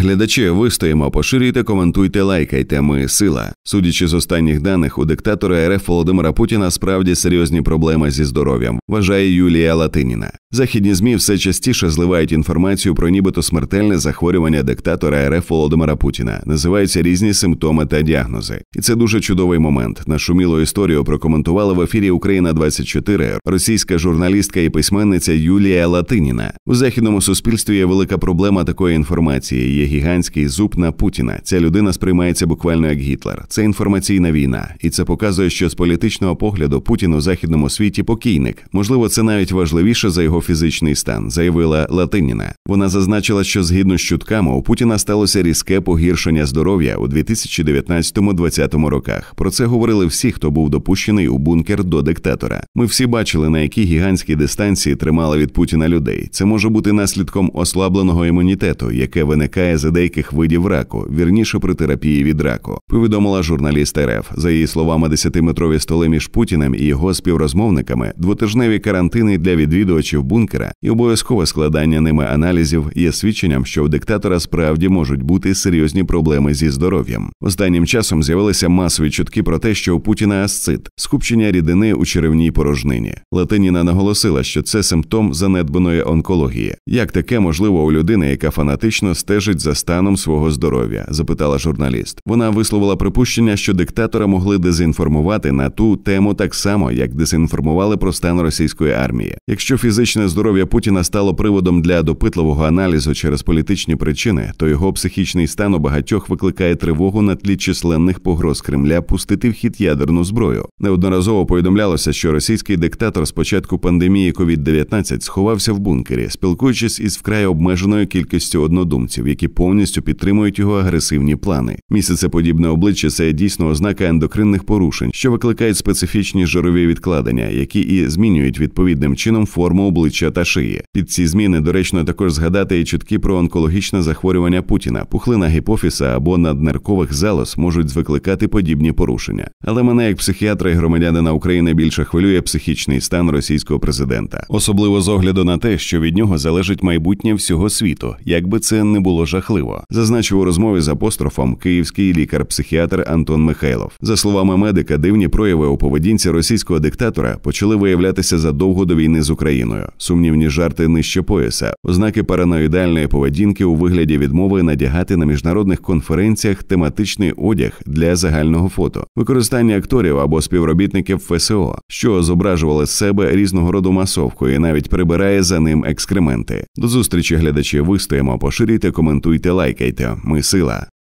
Глядачі, ви стоїмо, поширюйте, коментуйте, лайкайте. Ми сила. Судячи з останніх даних, у диктатора РФ Володимира Путіна справді серйозні проблеми зі здоров'ям, вважає Юлія Латиніна. Західні змі все частіше зливають інформацію про нібито смертельне захворювання диктатора РФ Володимира Путіна. Називаються різні симптоми та діагнози. І це дуже чудовий момент. Нашу мілу історію прокоментувала в ефірі Україна 24 російська журналістка і письменниця Юлія Латиніна. У західному суспільстві є велика проблема такої інформації гігантський зуб на Путіна. Ця людина сприймається буквально як Гітлер. Це інформаційна війна, і це показує, що з політичного погляду Путін у західному світі покійник. Можливо, це навіть важливіше за його фізичний стан, заявила Латиніна. Вона зазначила, що згідно з чутками у Путіна сталося різке погіршення здоров'я у 2019-2020 роках. Про це говорили всі, хто був допущений у бункер до диктатора. Ми всі бачили, на якій гігантській дистанції тримали від Путіна людей. Це може бути наслідком ослабленого імунітету, яке виникає за деяких видів раку, вірніше при терапії від раку, повідомила журналіст РФ. За її словами, десятиметрові столи між Путіним і його співрозмовниками, двотижневі карантини для відвідувачів бункера і обов'язкове складання ними аналізів є свідченням, що у диктатора справді можуть бути серйозні проблеми зі здоров'ям. Останнім часом з'явилися масові чутки про те, що у Путіна асцит, скупчення рідини у черевній порожнині. Латиніна наголосила, що це симптом занедбаної онкології. Як таке можливо у людини, яка фанатично стежить за за станом свого здоров'я? запитала журналіст. Вона висловила припущення, що диктатора могли дезінформувати на ту тему так само, як дезінформували про стан російської армії. Якщо фізичне здоров'я Путіна стало приводом для допитливого аналізу через політичні причини, то його психічний стан у багатьох викликає тривогу на тлі численних погроз Кремля пустити в хід ядерну зброю. Неодноразово повідомлялося, що російський диктатор спочатку пандемії covid 19 сховався в бункері, спілкуючись із вкрай обмеженою кількістю однодумців, які повністю підтримують його агресивні плани. Місяцеподібне обличчя це дійсно ознака ендокринних порушень, що викликають специфічні жирові відкладення, які і змінюють відповідним чином форму обличчя та шиї. Під ці зміни доречно також згадати і чутки про онкологічне захворювання Путіна, пухлина гіпофіса або наднеркових залоз можуть викликати подібні порушення. Але мене як психіатра і громадянина України більше хвилює психічний стан російського президента, особливо з огляду на те, що від нього залежить майбутнє всього світу, як би це не було жах жахливо, зазначив у розмові з апострофом київський лікар-психіатр Антон Михайлов. За словами медика, дивні прояви у поведінці російського диктатора почали виявлятися задовго до війни з Україною. Сумнівні жарти нижче пояса, ознаки параноїдальної поведінки у вигляді відмови надягати на міжнародних конференціях тематичний одяг для загального фото, використання акторів або співробітників ФСО, що зображували з себе різного роду масовку і навіть прибирає за ним екскременти. До зустрічі глядачі вистоїмо, поширюйте, коментуйте коментуйте, лайкайте. Ми сила.